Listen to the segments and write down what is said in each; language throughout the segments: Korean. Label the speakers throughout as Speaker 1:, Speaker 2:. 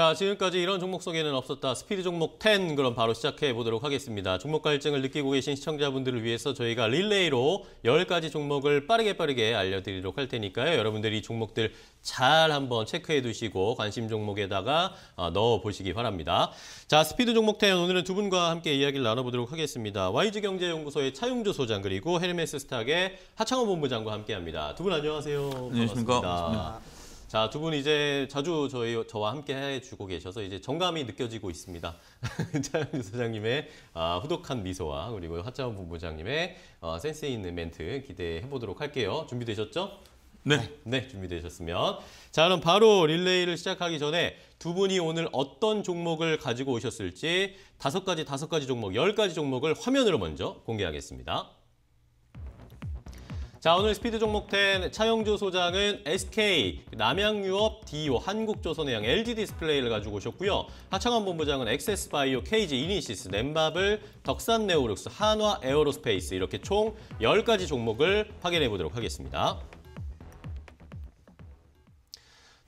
Speaker 1: 자, 지금까지 이런 종목 소개는 없었다. 스피드 종목 10 그럼 바로 시작해 보도록 하겠습니다. 종목 갈증을 느끼고 계신 시청자분들을 위해서 저희가 릴레이로 10가지 종목을 빠르게 빠르게 알려드리도록 할 테니까요. 여러분들이 종목들 잘 한번 체크해 두시고 관심 종목에다가 어, 넣어 보시기 바랍니다. 자, 스피드 종목 10 오늘은 두 분과 함께 이야기를 나눠보도록 하겠습니다. YG경제연구소의 차용주 소장 그리고 헬메스 스탁의 하창호 본부장과 함께합니다. 두 분 안녕하세요. 안녕하십니까. 반갑습니다. 반갑습니다. 자, 두 분 이제 자주 저희, 저와 함께 해주고 계셔서 이제 정감이 느껴지고 있습니다. 차영주 소장님의 아, 후독한 미소와 그리고 하차원 본부장님의 어, 센스 있는 멘트 기대해 보도록 할게요. 준비되셨죠? 네. 네, 준비되셨으면. 자, 그럼 바로 릴레이를 시작하기 전에 두 분이 오늘 어떤 종목을 가지고 오셨을지 다섯 가지, 다섯 가지 종목, 열 가지 종목을 화면으로 먼저 공개하겠습니다. 자 오늘 스피드 종목 10 차영조 소장은 SK, 남양유업, 디오, 한국조선의양 LG디스플레이를 가지고 오셨고요. 하창원 본부장은 엑세스바이오, KG, 이니시스, 넷마블, 덕산네오룩스, 한화, 에어로스페이스 이렇게 총 10가지 종목을 확인해 보도록 하겠습니다.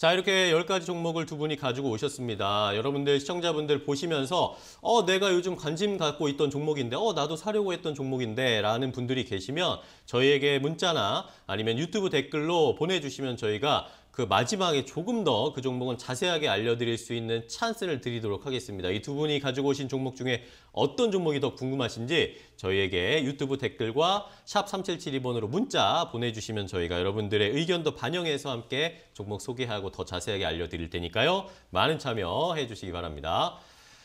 Speaker 1: 자 이렇게 10가지 종목을 두 분이 가지고 오셨습니다. 여러분들 시청자분들 보시면서 어 내가 요즘 관심 갖고 있던 종목인데 어 나도 사려고 했던 종목인데 라는 분들이 계시면 저희에게 문자나 아니면 유튜브 댓글로 보내주시면 저희가 그 마지막에 조금 더 그 종목은 자세하게 알려드릴 수 있는 찬스를 드리도록 하겠습니다. 이 두 분이 가지고 오신 종목 중에 어떤 종목이 더 궁금하신지 저희에게 유튜브 댓글과 샵 3772번으로 문자 보내주시면 저희가 여러분들의 의견도 반영해서 함께 종목 소개하고 더 자세하게 알려드릴 테니까요. 많은 참여해 주시기 바랍니다.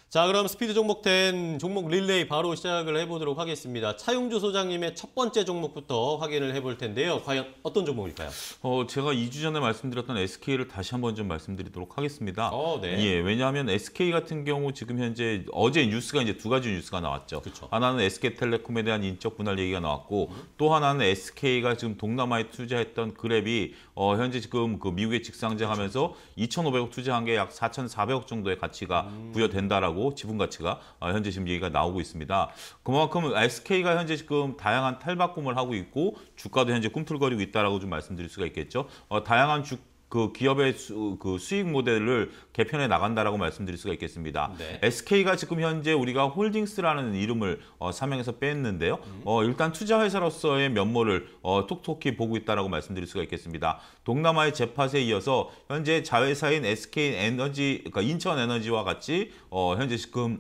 Speaker 1: 자 그럼 스피드 종목된 종목 릴레이 바로 시작을 해보도록 하겠습니다. 차용주 소장님의 첫 번째 종목부터 확인을 해볼 텐데요. 과연 어떤 종목일까요?
Speaker 2: 어 제가 2주 전에 말씀드렸던 SK를 다시 한번 좀 말씀드리도록 하겠습니다. 어, 네. 예, 왜냐하면 SK 같은 경우 지금 현재 어제 뉴스가 이제 두 가지 뉴스가 나왔죠. 그쵸. 하나는 SK텔레콤에 대한 인적 분할 얘기가 나왔고 음. 또 하나는 SK가 지금 동남아에 투자했던 그랩이 어, 현재 지금 그 미국에 직상장하면서 2,500억 투자한 게 약 4,400억 정도의 가치가 음. 부여된다라고. 달라고 지분 가치가 어, 현재 지금 얘기가 나오고 있습니다. 그만큼 SK가 현재 지금 다양한 탈바꿈을 하고 있고 주가도 현재 꿈틀거리고 있다라고 좀 말씀드릴 수가 있겠죠. 어, 다양한 주그 기업의 수, 그 수익 모델을 개편해 나간다라고 말씀드릴 수가 있겠습니다. 네. SK가 지금 현재 우리가 홀딩스라는 이름을 어, 사명에서 뺐는데요. 음. 어, 일단 투자 회사로서의 면모를 어, 톡톡히 보고 있다라고 말씀드릴 수가 있겠습니다. 동남아의 재팟에 이어서 현재 자회사인 SK 에너지, 그러니까 인천 에너지와 같이 어, 현재 지금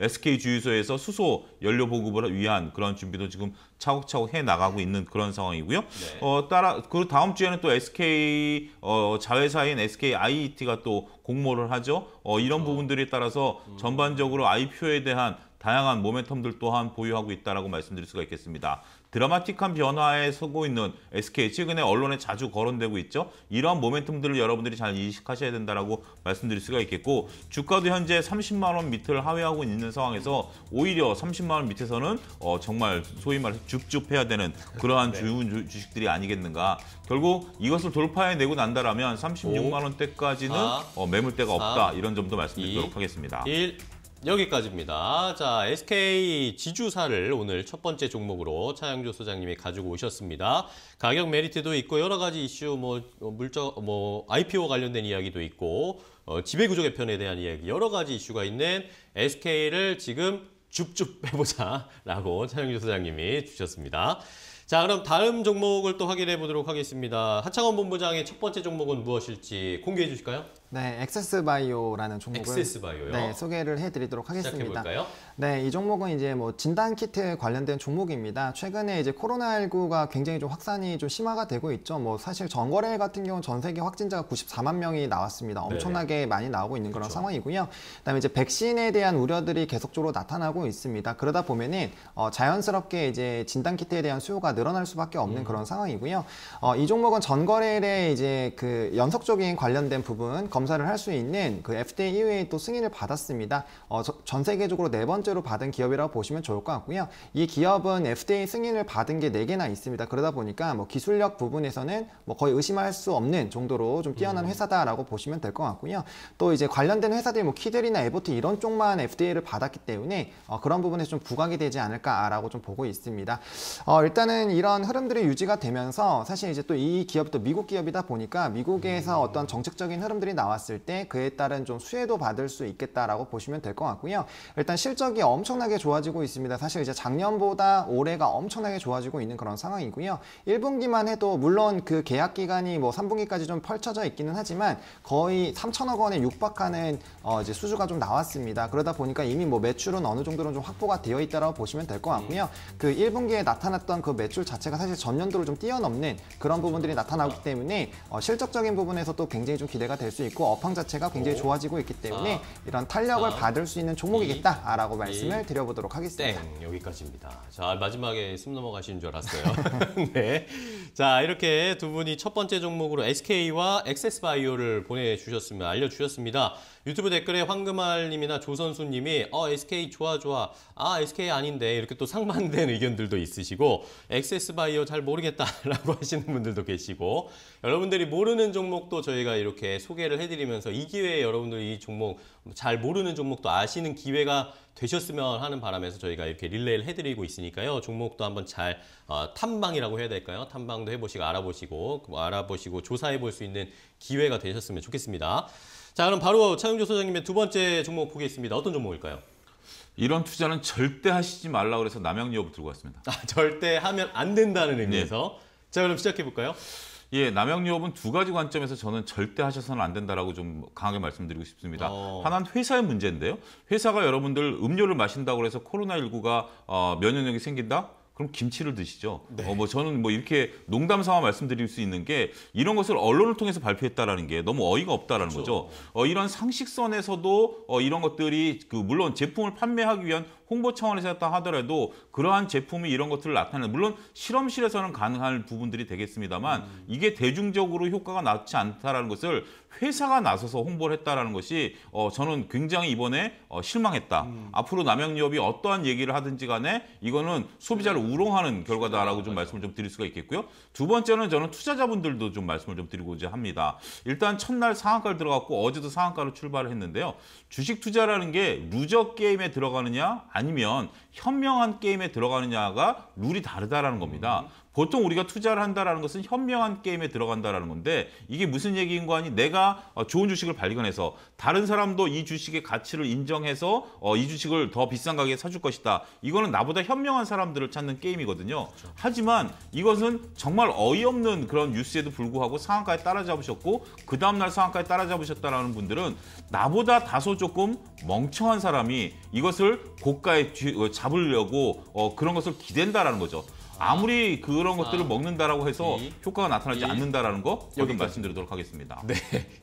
Speaker 2: SK 주유소에서 수소 연료 보급을 위한 그런 준비도 지금 차곡차곡 해 나가고 있는 그런 상황이고요. 네. 어 따라 그 다음 주에는 또 SK 어 자회사인 SK IET가 또 공모를 하죠. 어 이런 그렇죠. 부분들에 따라서 음. 전반적으로 IPO에 대한 다양한 모멘텀들 또한 보유하고 있다라고 말씀드릴 수가 있겠습니다. 드라마틱한 변화에 서고 있는 SK 최근에 언론에 자주 거론되고 있죠. 이러한 모멘텀들을 여러분들이 잘 인식하셔야 된다라고 말씀드릴 수가 있겠고 주가도 현재 30만 원 밑을 하회하고 있는 상황에서 오히려 30만 원 밑에서는 어, 정말 소위 말해서 줍줍해야 되는 그러한 네. 좋은 주식들이 아니겠는가. 결국 이것을 돌파해내고 난다라면 36만 원대까지는 어, 매물대가 없다 이런 점도 말씀드리도록 하겠습니다. 1.
Speaker 1: 여기까지입니다. 자, SK 지주사를 오늘 첫 번째 종목으로 차영조 소장님이 가지고 오셨습니다. 가격 메리트도 있고 여러 가지 이슈 뭐, 뭐 물적 뭐 IPO 관련된 이야기도 있고 어, 지배구조 개편에 대한 이야기 여러 가지 이슈가 있는 SK를 지금 줍줍 해보자라고 차영조 소장님이 주셨습니다. 자 그럼 다음 종목을 또 확인해 보도록 하겠습니다. 하창원 본부장의 첫 번째 종목은 무엇일지 공개해 주실까요?
Speaker 3: 네, 액세스바이오라는 종목을 엑세스바이오요? 네, 소개를 해드리도록 하겠습니다. 시작해볼까요? 네, 이 종목은 이제 뭐 진단 키트 관련된 종목입니다. 최근에 이제 코로나19가 굉장히 좀 확산이 좀 심화가 되고 있죠. 뭐 사실 전거래 같은 경우 전 세계 확진자가 94만 명이 나왔습니다. 네. 엄청나게 네 많이 나오고 있는 그런 그렇죠. 상황이고요. 그다음에 이제 백신에 대한 우려들이 계속적으로 나타나고 있습니다. 그러다 보면은 어, 자연스럽게 이제 진단 키트에 대한 수요가 늘어날 수밖에 없는 음. 그런 상황이고요. 어, 이 종목은 전거래에 이제 그 연속적인 관련된 부분 검사를 할 수 있는 그 FDA 이외에또 승인을 받았습니다. 어, 전 세계적으로 네 번째로 받은 기업이라고 보시면 좋을 것 같고요. 이 기업은 FDA 승인을 받은 게 네 개나 있습니다. 그러다 보니까 뭐 기술력 부분에서는 뭐 거의 의심할 수 없는 정도로 좀 뛰어난 음. 회사다라고 보시면 될 것 같고요. 또 이제 관련된 회사들이 뭐 키들이나 에버트 이런 쪽만 FDA를 받았기 때문에 어, 그런 부분에서 좀 부각이 되지 않을까라고 좀 보고 있습니다. 어, 일단은 이런 흐름들이 유지가 되면서 사실 이제 또 이 기업도 미국 기업이다 보니까 미국에서 음. 어떤 정책적인 흐름들이 나오 나왔을 때 그에 따른 좀 수혜도 받을 수 있겠다라고 보시면 될 것 같고요. 일단 실적이 엄청나게 좋아지고 있습니다. 사실 이제 작년보다 올해가 엄청나게 좋아지고 있는 그런 상황이고요. 1분기만 해도 물론 그 계약 기간이 뭐 3분기까지 좀 펼쳐져 있기는 하지만 거의 3천억 원에 육박하는 어 이제 수주가 좀 나왔습니다. 그러다 보니까 이미 뭐 매출은 어느 정도는 좀 확보가 되어 있다라고 보시면 될 것 같고요. 그 1분기에 나타났던 그 매출 자체가 사실 전년도를 좀 뛰어넘는 그런 부분들이 나타나기 때문에 어 실적적인 부분에서도 굉장히 좀 기대가 될 수 있고 있고 업황 자체가 굉장히 오. 좋아지고 있기 때문에 아. 이런 탄력을 아. 받을 수 있는 종목이겠다라고 이. 말씀을 드려보도록 하겠습니다.
Speaker 1: 땡 여기까지입니다. 자 마지막에 숨 넘어가시는 줄 알았어요. 네. 자 이렇게 두 분이 첫 번째 종목으로 SK와 엑세스바이오를 보내주셨으면 알려주셨습니다. 유튜브 댓글에 황금알님이나 조선수님이 어 SK 좋아 좋아 아 SK 아닌데 이렇게 또 상반된 의견들도 있으시고 액세스바이오잘 모르겠다라고 하시는 분들도 계시고 여러분들이 모르는 종목도 저희가 이렇게 소개를 해드리면서 이 기회에 여러분들이 이 종목 잘 모르는 종목도 아시는 기회가 되셨으면 하는 바람에서 저희가 이렇게 릴레이를 해드리고 있으니까요. 종목도 한번 잘 어, 탐방이라고 해야 될까요? 탐방도 해보시고 알아보시고 그 알아보시고 조사해볼 수 있는 기회가 되셨으면 좋겠습니다. 자 그럼 바로 차영조 소장님의 두 번째 종목 보겠습니다. 어떤 종목일까요? 이런 투자는 절대 하시지 말라 그래서 남양유업을 들고 왔습니다. 아, 절대 하면 안 된다는 의미에서. 네. 자 그럼 시작해
Speaker 2: 볼까요? 예, 남양유업은 두 가지 관점에서 저는 절대 하셔서는 안 된다라고 좀 강하게 말씀드리고 싶습니다. 어... 하나는 회사의 문제인데요. 회사가 여러분들 음료를 마신다고 해서 코로나19가 어, 면역력이 생긴다? 그럼 김치를 드시죠. 네. 어, 뭐 저는 뭐 이렇게 농담 삼아 말씀드릴 수 있는 게 이런 것을 언론을 통해서 발표했다라는 게 너무 어이가 없다라는 그렇죠. 거죠. 어, 이런 상식선에서도 어, 이런 것들이 그 물론 제품을 판매하기 위한 홍보 차원에서 했다 하더라도 그러한 제품이 이런 것들을 나타내는 물론 실험실에서는 가능한 부분들이 되겠습니다만 음. 이게 대중적으로 효과가 낫지 않다라는 것을 회사가 나서서 홍보를 했다라는 것이 어, 저는 굉장히 이번에 어, 실망했다. 음. 앞으로 남양유업이 어떠한 얘기를 하든지 간에 이거는 소비자를 네. 우롱하는 결과다라고 좀 말씀을 좀 드릴 수가 있겠고요. 두 번째는 저는 투자자분들도 좀 말씀을 좀 드리고자 합니다. 일단 첫날 상한가를 들어갔고 어제도 상한가로 출발을 했는데요. 주식 투자라는 게 루저 게임에 들어가느냐 아니면 현명한 게임에 들어가느냐가 룰이 다르다라는 겁니다. 보통 우리가 투자를 한다라는 것은 현명한 게임에 들어간다라는 건데 이게 무슨 얘기인 거 아니? 내가 어, 좋은 주식을 발견해서 다른 사람도 이 주식의 가치를 인정해서 어, 이 주식을 더 비싼 가격에 사줄 것이다. 이거는 나보다 현명한 사람들을 찾는 게임이거든요. 그렇죠. 하지만 이것은 정말 어이없는 그런 뉴스에도 불구하고 상한가에 따라잡으셨고 그 다음날 상한가에 따라잡으셨다라는 분들은 나보다 다소 조금 멍청한 사람이 이것을 고가에 어, 잡으려고 그런 것을 기댄다라는 거죠. 아무리 그런 것들을 먹는다라고 해서 이, 효과가
Speaker 1: 나타나지 이, 않는다라는 거 여기 말씀드리도록 하겠습니다. 네,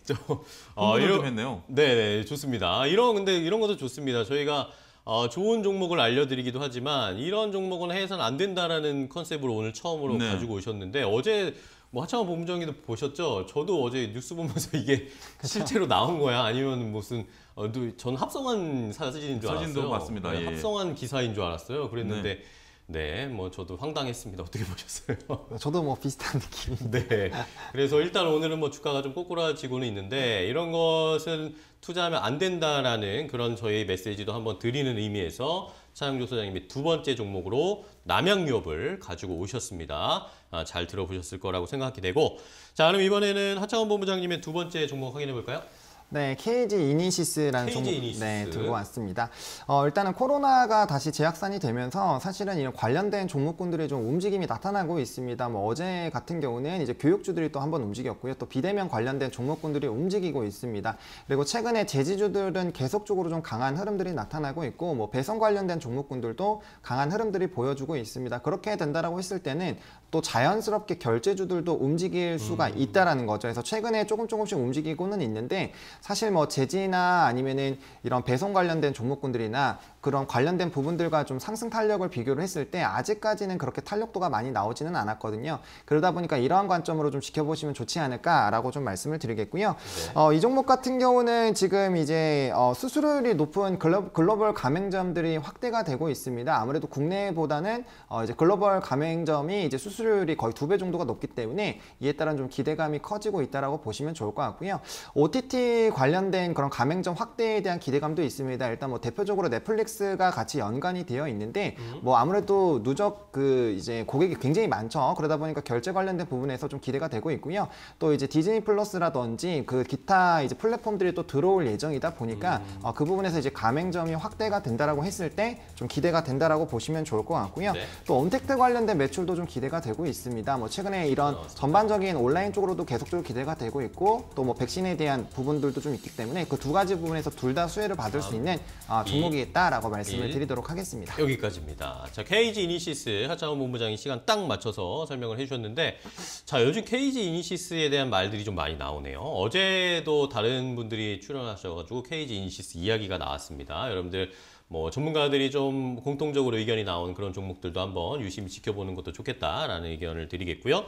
Speaker 1: 저
Speaker 2: 어, 이좀
Speaker 1: 했네요. 네, 네, 좋습니다. 이런 근데 이런 것도 좋습니다. 저희가 어, 좋은 종목을 알려드리기도 하지만 이런 종목은 해선 안 된다라는 컨셉으로 오늘 처음으로 네. 가지고 오셨는데 어제 뭐하창원 본부장님도 보셨죠? 저도 어제 뉴스 보면서 이게 실제로 나온 거야 아니면 무슨 어, 전 합성한 사진인 줄 알았어요. 사진도 봤습니다. 네, 예, 예. 합성한 기사인 줄 알았어요. 그랬는데. 네. 네, 뭐 저도 황당했습니다.
Speaker 3: 어떻게 보셨어요? 저도 뭐 비슷한 느낌. 인 네.
Speaker 1: 그래서 일단 오늘은 뭐 주가가 좀 꼬꾸라지고는 있는데 이런 것은 투자하면 안 된다라는 그런 저희 메시지도 한번 드리는 의미에서 차영조 소장님이 두 번째 종목으로 남양유업을 가지고 오셨습니다. 아, 잘 들어보셨을 거라고 생각이 되고 자, 그럼 이번에는 하창원 본부장님의 두 번째 종목 확인해 볼까요?
Speaker 3: 네, KG 이니시스라는 종목 이니시스. 네, 들고 왔습니다. 어, 일단은 코로나가 다시 재확산이 되면서 사실은 이런 관련된 종목군들의 좀 움직임이 나타나고 있습니다. 뭐 어제 같은 경우는 이제 교육주들이 또 한 번 움직였고요. 또 비대면 관련된 종목군들이 움직이고 있습니다. 그리고 최근에 재지주들은 계속적으로 좀 강한 흐름들이 나타나고 있고 뭐 배송 관련된 종목군들도 강한 흐름들이 보여주고 있습니다. 그렇게 된다라고 했을 때는 또 자연스럽게 결제주들도 움직일 수가 음. 있다라는 거죠. 그래서 최근에 조금 조금씩 움직이고는 있는데 사실 뭐재지나 아니면은 이런 배송 관련된 종목군들이나 그런 관련된 부분들과 좀 상승 탄력을 비교를 했을 때 아직까지는 그렇게 탄력도가 많이 나오지는 않았거든요. 그러다 보니까 이러한 관점으로 좀 지켜보시면 좋지 않을까라고 좀 말씀을 드리겠고요. 네. 어, 이 종목 같은 경우는 지금 이제 어, 수수료율이 높은 글로, 글로벌 가맹점들이 확대가 되고 있습니다. 아무래도 국내보다는 어, 이제 글로벌 가맹점이 이제 수수료율이 거의 두 배 정도가 높기 때문에 이에 따른 좀 기대감이 커지고 있다라고 보시면 좋을 것 같고요. OTT 관련된 그런 가맹점 확대에 대한 기대감도 있습니다. 일단 뭐 대표적으로 넷플릭스가 같이 연관이 되어 있는데 음. 뭐 아무래도 누적 그 이제 고객이 굉장히 많죠. 그러다 보니까 결제 관련된 부분에서 좀 기대가 되고 있고요. 또 이제 디즈니 플러스라든지 그 기타 이제 플랫폼들이 또 들어올 예정이다 보니까 음. 어, 그 부분에서 이제 가맹점이 확대가 된다라고 했을 때 좀 기대가 된다라고 보시면 좋을 것 같고요. 네. 또 언택트 관련된 매출도 좀 기대가 되고 있습니다. 뭐 최근에 이런 그렇죠. 전반적인 온라인 쪽으로도 계속적으로 기대가 되고 있고 또 뭐 백신에 대한 부분들 부분들도 좀 있기 때문에 그 두 가지 부분에서 둘 다 수혜를 받을 수 아, 있는 아, 예. 종목이 겠다라고 예. 말씀을 1. 드리도록 하겠습니다.
Speaker 1: 여기까지입니다. 자, KG 이니시스 하창원 본부장이 시간 딱 맞춰서 설명을 해주셨는데 자, 요즘 KG 이니시스에 대한 말들이 좀 많이 나오네요. 어제도 다른 분들이 출연하셔가지고 KG 이니시스 이야기가 나왔습니다. 여러분들 뭐 전문가들이 좀 공통적으로 의견이 나온 그런 종목들도 한번 유심히 지켜보는 것도 좋겠다라는 의견을 드리겠고요.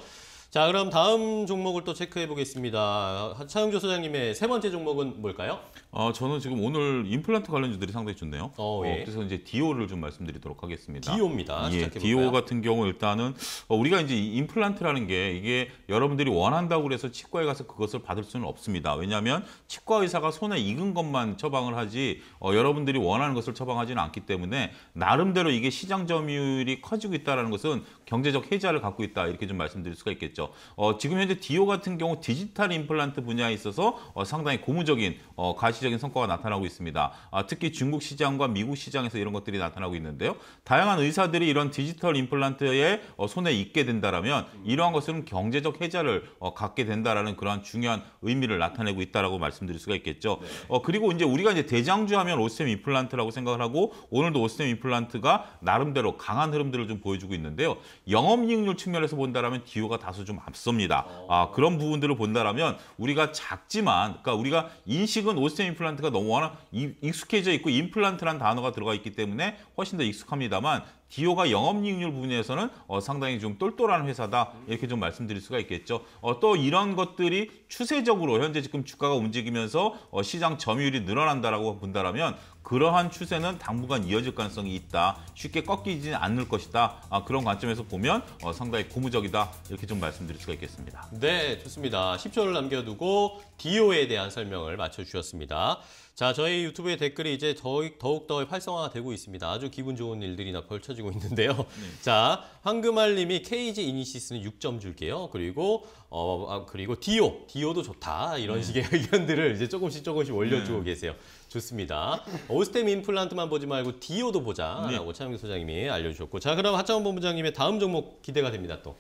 Speaker 1: 자, 그럼 다음 종목을 또 체크해 보겠습니다. 차영조 소장님의 세 번째 종목은 뭘까요? 어, 저는 지금 오늘 임플란트 관련주들이 상당히 좋네요. 어, 어 예. 어, 그래서 이제 디오를 좀 말씀드리도록
Speaker 2: 하겠습니다. 디오입니다. 예, 디오 같은 경우 일단은 어, 우리가 이제 임플란트라는 게 이게 여러분들이 원한다고 해서 치과에 가서 그것을 받을 수는 없습니다. 왜냐하면 치과 의사가 손에 익은 것만 처방을 하지 어, 여러분들이 원하는 것을 처방하지는 않기 때문에 나름대로 이게 시장 점유율이 커지고 있다는 것은 경제적 해자를 갖고 있다 이렇게 좀 말씀드릴 수가 있겠죠. 되죠 어, 지금 현재 디오 같은 경우 디지털 임플란트 분야에 있어서 어, 상당히 고무적인 어, 가시적인 성과가 나타나고 있습니다. 아, 특히 중국 시장과 미국 시장에서 이런 것들이 나타나고 있는데요. 다양한 의사들이 이런 디지털 임플란트에 어, 손에 있게 된다라면 이러한 것은 경제적 해자를 어, 갖게 된다라는 그러한 중요한 의미를 나타내고 있다라고 말씀드릴 수가 있겠죠. 네. 어, 그리고 이제 우리가 이제 대장주 하면 오스템 임플란트라고 생각을 하고 오늘도 오스템 임플란트가 나름대로 강한 흐름들을 좀 보여주고 있는데요. 영업이익률 측면에서 본다라면 디오가 다소 좀 앞섭니다. 어. 아, 그런 부분들을 본다라면 우리가 작지만 그러니까 우리가 인식은 오스템 임플란트가 너무 워낙 익숙해져 있고 임플란트란 단어가 들어가 있기 때문에 훨씬 더 익숙합니다만 디오가 영업이익률 부분에서는 어, 상당히 좀 똘똘한 회사다 이렇게 좀 말씀드릴 수가 있겠죠. 어, 또 이런 것들이 추세적으로 현재 지금 주가가 움직이면서 어, 시장 점유율이 늘어난다라고 본다라면 그러한 추세는 당분간 이어질 가능성이 있다. 쉽게 꺾이지는 않을 것이다. 아, 그런 관점에서 보면 어, 상당히 고무적이다. 이렇게 좀 말씀드릴 수가 있겠습니다.
Speaker 1: 네, 좋습니다. 10초를 남겨두고 DO에 대한 설명을 맞춰주셨습니다. 자, 저희 유튜브의 댓글이 이제 더욱, 더 활성화되고 있습니다. 아주 기분 좋은 일들이나 펼쳐지고 있는데요. 네. 자, 황금알 님이 케이지 이니시스는 6점 줄게요. 그리고, 어, 아, 그리고 디오, 디오도 좋다. 이런 네. 식의 의견들을 이제 조금씩 조금씩 올려주고 네. 계세요. 좋습니다. 오스템 임플란트만 보지 말고 디오도 보자라고 네. 차영규 소장님이 알려주셨고 자 그럼 하창원 본부장님의 다음 종목 기대가 됩니다 또.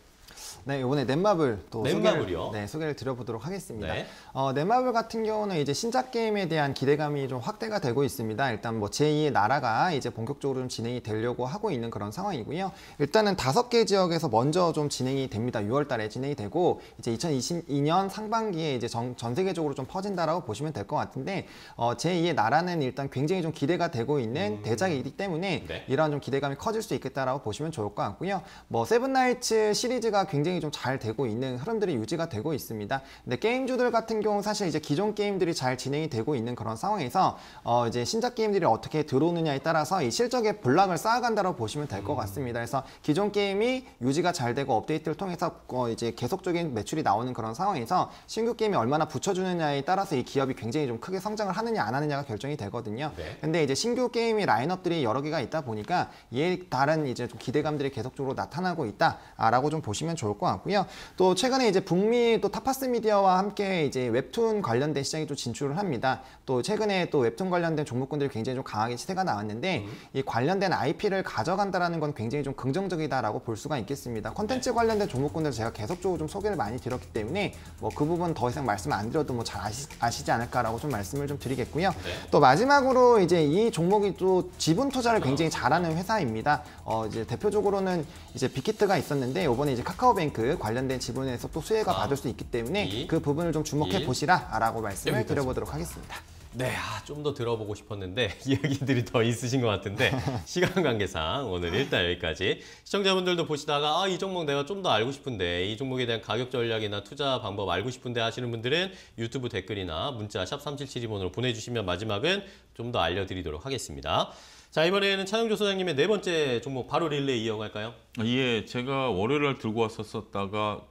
Speaker 3: 네, 이번에 네, 넷마블 또 소개를, 네, 소개를 드려보도록 하겠습니다. 네. 어, 넷마블 같은 경우는 이제 신작 게임에 대한 기대감이 좀 확대가 되고 있습니다. 일단 뭐 제2의 나라가 이제 본격적으로 좀 진행이 되려고 하고 있는 그런 상황이고요. 일단은 다섯 개 지역에서 먼저 좀 진행이 됩니다. 6월 달에 진행이 되고 이제 2022년 상반기에 이제 전, 전 세계적으로 좀 퍼진다라고 보시면 될 것 같은데 어, 제2의 나라는 일단 굉장히 좀 기대가 되고 있는 음... 대작이기 때문에 네. 이러한 좀 기대감이 커질 수 있겠다라고 보시면 좋을 것 같고요. 뭐 세븐나이츠 시리즈가 굉장히 굉장히 좀잘 되고 있는 흐름들이 유지가 되고 있습니다. 근데 게임주들 같은 경우 사실 이제 기존 게임들이 잘 진행이 되고 있는 그런 상황에서 어 이제 신작 게임들이 어떻게 들어오느냐에 따라서 이 실적의 불락을 쌓아간다고 보시면 될것 음. 같습니다. 그래서 기존 게임이 유지가 잘 되고 업데이트를 통해서 어 이제 계속적인 매출이 나오는 그런 상황에서 신규 게임이 얼마나 붙여주느냐에 따라서 이 기업이 굉장히 좀 크게 성장을 하느냐 안 하느냐가 결정이 되거든요. 네. 근데 이제 신규 게임이 라인업들이 여러 개가 있다 보니까 이에 따른 이제 좀 기대감들이 계속적으로 나타나고 있다라고 좀 보시면 좋을 것 같습니다. 것 같고요. 또 최근에 이제 북미 또 타파스 미디어와 함께 이제 웹툰 관련된 시장에 또 진출을 합니다. 또 최근에 또 웹툰 관련된 종목군들이 굉장히 좀 강하게 시세가 나왔는데 음. 이 관련된 IP를 가져간다라는 건 굉장히 좀 긍정적이다라고 볼 수가 있겠습니다. 컨텐츠 네. 관련된 종목군들 제가 계속적으로 좀 소개를 많이 드렸기 때문에 뭐 그 부분 더 이상 말씀 안 드려도 뭐 잘 아시, 아시지 않을까라고 좀 말씀을 좀 드리겠고요. 네. 또 마지막으로 이제 이 종목이 또 지분 투자를 굉장히 잘하는 회사입니다. 어 이제 대표적으로는 이제 빅히트가 있었는데 이번에 이제 카카오뱅 뱅크 그 관련된 지분에서 또 수혜가 아. 받을 수 있기 때문에 이. 그 부분을 좀 주목해 보시라라고 말씀을 여기까지. 드려보도록 하겠습니다.
Speaker 1: 네, 아, 좀더 들어보고 싶었는데 이야기들이 더 있으신 것 같은데 시간 관계상 오늘 일단 여기까지 시청자분들도 보시다가 아, 이 종목 내가 좀 더 알고 싶은데 이 종목에 대한 가격 전략이나 투자 방법 알고 싶은데 하시는 분들은 유튜브 댓글이나 문자 샵 3772번으로 보내주시면 마지막은 좀 더 알려드리도록 하겠습니다. 자 이번에는 차영조 소장님의 네 번째 종목 바로 릴레이 이어갈까요? 아, 예, 제가 월요일 날 들고 왔었다가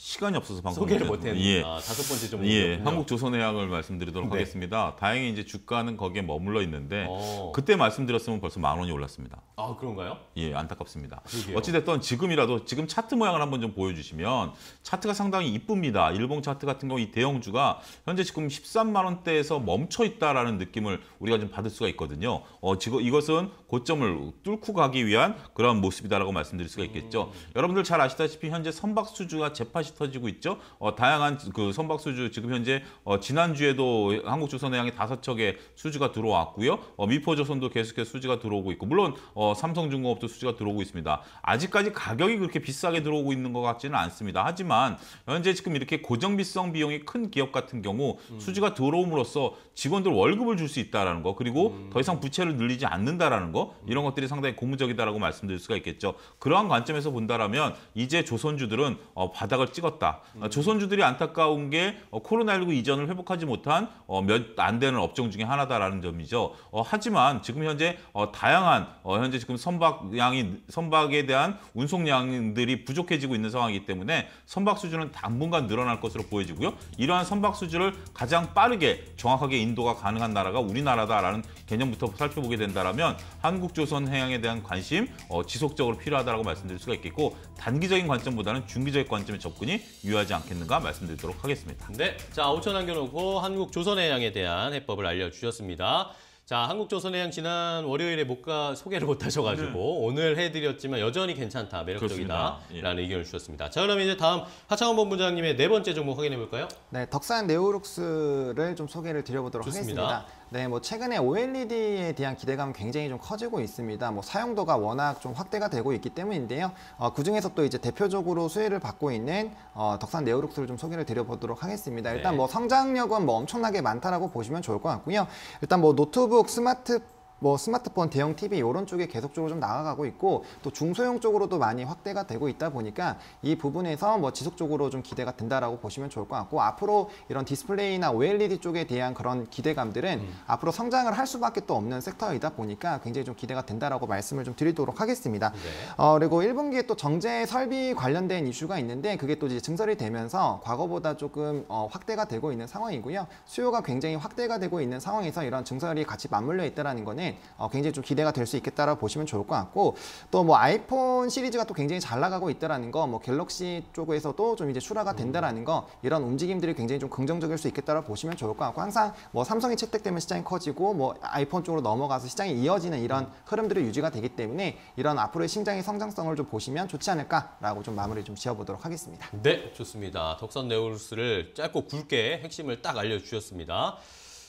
Speaker 1: 시간이
Speaker 2: 없어서 방송 소개를 못했는 예. 아, 다섯 번째 좀 예. 한국조선해양을 말씀드리도록 네. 하겠습니다. 다행히 이제 주가는 거기에 머물러 있는데 오. 어. 그때 말씀드렸으면 벌써 만 원이 올랐습니다.
Speaker 1: 아 그런가요?
Speaker 2: 예, 안타깝습니다. 그러게요. 어찌됐든 지금이라도 지금 차트 모양을 한번 좀 보여주시면 차트가 상당히 이쁩니다. 일봉 차트 같은 경우 이 대형주가 현재 지금 13만 원대에서 멈춰 있다라는 느낌을 우리가 좀 받을 수가 있거든요. 어, 지금 이것은 고점을 뚫고 가기 위한 그런 모습이다라고 말씀드릴 수가 있겠죠. 음. 여러분들 잘 아시다시피 현재 선박 수주가 재판 핫이 터지고 있죠. 어, 다양한 그 선박 수주 지금 현재 어, 지난주에도 한국조선의양이 다섯 척의 수주가 들어왔고요. 어, 미포조선도 계속해서 수주가 들어오고 있고 물론 어, 삼성중공업도 수주가 들어오고 있습니다. 아직까지 가격이 그렇게 비싸게 들어오고 있는 것 같지는 않습니다. 하지만 현재 지금 이렇게 고정비성 비용이 큰 기업 같은 경우 음. 수주가 들어옴으로써 직원들 월급을 줄 수있다는거 그리고 음. 더 이상 부채를 늘리지 않는다라는 거 이런 것들이 상당히 고무적이다라고 말씀드릴 수가 있겠죠. 그러한 관점에서 본다면 이제 조선주들은 어, 바닥을 찍었다. 음. 조선주들이 안타까운 게 어, 코로나19 이전을 회복하지 못한 어, 몇안 되는 업종 중에 하나다라는 점이죠. 하지만 지금 현재 다양한 현재 지금 선박량이 선박에 대한 운송량들이 부족해지고 있는 상황이기 때문에 선박 수준은 당분간 늘어날 것으로 보여지고요. 이러한 선박 수준을 가장 빠르게 정확하게 인도가 가능한 나라가 우리나라다라는 개념부터 살펴보게 된다면 한국조선 해양에 대한 관심 지속적으로 필요하다고 말씀드릴 수가 있겠고 단기적인 관점보다는 중기적인 관점의 접근 부분이 유효하지
Speaker 1: 않겠는가 말씀드리도록 하겠습니다. 네, 자 오천 남겨놓고 한국 조선의양에 대한 해법을 알려주셨습니다. 자, 한국조선의양 지난 월요일에 못가 소개를 못 하셔가지고 네. 오늘 해드렸지만 여전히 괜찮다, 매력적이다라는 예. 의견을 주셨습니다. 자, 그럼 이제 다음 하창원 본부장님의 네 번째 종목 확인해 볼까요?
Speaker 3: 네, 덕산 네오룩스를 좀 소개를 드려보도록 좋습니다. 하겠습니다. 네, 뭐 최근에 OLED에 대한 기대감 굉장히 좀 커지고 있습니다. 뭐 사용도가 워낙 좀 확대가 되고 있기 때문인데요. 어, 그 중에서 또 이제 대표적으로 수혜를 받고 있는 어, 덕산 네오룩스를 좀 소개를 드려보도록 하겠습니다. 일단 네. 뭐 성장력은 뭐 엄청나게 많다라고 보시면 좋을 것 같고요. 일단 뭐 노트북, 스마트 뭐 스마트폰, 대형 TV 이런 쪽에 계속적으로 좀 나아가고 있고 또 중소형 쪽으로도 많이 확대가 되고 있다 보니까 이 부분에서 뭐 지속적으로 좀 기대가 된다라고 보시면 좋을 것 같고 앞으로 이런 디스플레이나 OLED 쪽에 대한 그런 기대감들은 음. 앞으로 성장을 할 수밖에 또 없는 섹터이다 보니까 굉장히 좀 기대가 된다라고 말씀을 좀 드리도록 하겠습니다. 네. 어, 그리고 1분기에 또 정제 설비 관련된 이슈가 있는데 그게 또 이제 증설이 되면서 과거보다 조금 어, 확대가 되고 있는 상황이고요. 수요가 굉장히 확대가 되고 있는 상황에서 이런 증설이 같이 맞물려 있다라는 거는 어, 굉장히 좀 기대가 될 수 있겠다라고 보시면 좋을 것 같고 또 뭐 아이폰 시리즈가 또 굉장히 잘 나가고 있다라는 거, 뭐 갤럭시 쪽에서도 좀 이제 출하가 음. 된다라는 거 이런 움직임들이 굉장히 좀 긍정적일 수 있겠다라고 보시면 좋을 것 같고 항상 뭐 삼성이 채택되면 시장이 커지고 뭐 아이폰 쪽으로 넘어가서 시장이 이어지는 이런 음. 흐름들이 유지가 되기 때문에 이런 앞으로의 신장의 성장성을 좀 보시면 좋지 않을까라고 좀 마무리 좀 지어보도록 하겠습니다. 네,
Speaker 1: 좋습니다. 덕선 네오루스를 짧고 굵게 핵심을 딱 알려주셨습니다.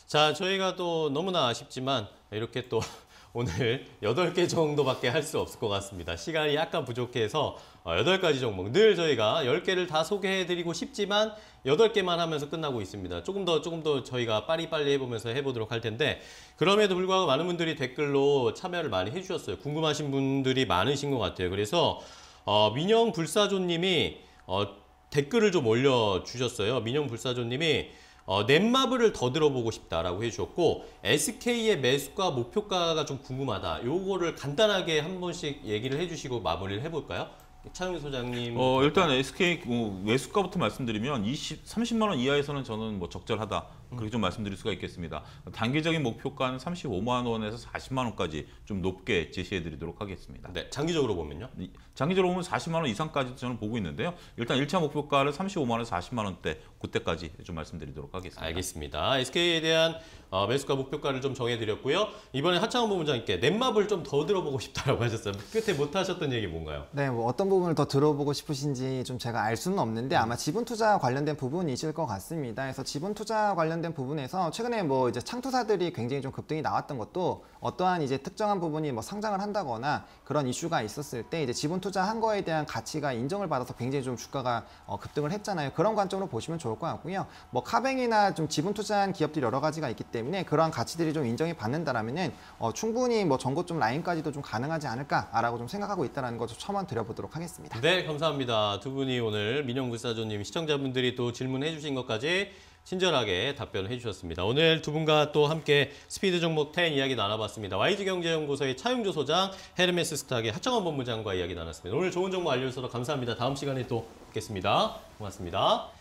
Speaker 1: 자, 저희가 또 너무나 아쉽지만 이렇게 또 오늘 8개 정도밖에 할 수 없을 것 같습니다. 시간이 약간 부족해서 8가지 어, 종목, 늘 저희가 10개를 다 소개해드리고 싶지만 8개만 하면서 끝나고 있습니다. 조금 더 조금 더 저희가 빨리빨리 해보면서 해보도록 할 텐데 그럼에도 불구하고 많은 분들이 댓글로 참여를 많이 해주셨어요. 궁금하신 분들이 많으신 것 같아요. 그래서 어, 민영 불사조님이 어, 댓글을 좀 올려주셨어요. 민영 불사조님이 어, 넷마블을 더 들어보고 싶다라고 해주셨고 SK의 매수가 목표가가 좀 궁금하다. 요거를 간단하게 한 번씩 얘기를 해주시고 마무리를 해볼까요? 차용민 소장님. 어 일단
Speaker 2: SK 뭐 외수가부터 말씀드리면 20, 30만 원 이하에서는 저는 뭐 적절하다 그렇게 좀 말씀드릴 수가 있겠습니다. 단기적인 목표가는 35만 원에서 40만 원까지 좀 높게 제시해드리도록 하겠습니다. 네, 장기적으로 보면요? 장기적으로 보면 40만 원이상까지 저는 보고 있는데요. 일단 1차 목표가를 35만 원에서
Speaker 1: 40만 원대 그때까지 좀 말씀드리도록 하겠습니다. 알겠습니다. SK에 대한 어, 매수가 목표가를 좀 정해드렸고요. 이번에 하창원 부문장님께 넷마블 좀 더 들어보고 싶다라고 하셨어요. 끝에 못 하셨던 얘기 뭔가요?
Speaker 3: 네, 뭐 어떤 부분을 더 들어보고 싶으신지 좀 제가 알 수는 없는데 아마 지분 투자 관련된 부분이실 것 같습니다. 그래서 지분 투자 관련된 부분에서 최근에 뭐 이제 창투사들이 굉장히 좀 급등이 나왔던 것도 어떠한 이제 특정한 부분이 뭐 상장을 한다거나 그런 이슈가 있었을 때 이제 지분 투자한 거에 대한 가치가 인정을 받아서 굉장히 좀 주가가 어, 급등을 했잖아요. 그런 관점으로 보시면 좋 좋을 것 같고요. 뭐 카뱅이나 좀 지분 투자한 기업들이 여러 가지가 있기 때문에 그러한 가치들이 좀 인정이 받는다라면은 어, 충분히 뭐 전고 좀 라인까지도 좀 가능하지 않을까라고 좀 생각하고 있다는 것을 첨언 드려보도록 하겠습니다.
Speaker 1: 네, 감사합니다. 두 분이 오늘 민영구사조님 시청자분들이 또 질문해 주신 것까지 친절하게 답변을 해주셨습니다. 오늘 두 분과 또 함께 스피드 종목 10 이야기 나눠봤습니다. YG경제연구소의 차용조 소장, 헤르메스 스탁의 하청원 본부장과 이야기 나눴습니다. 오늘 좋은 정보 알려주셔서 감사합니다. 다음 시간에 또 뵙겠습니다. 고맙습니다.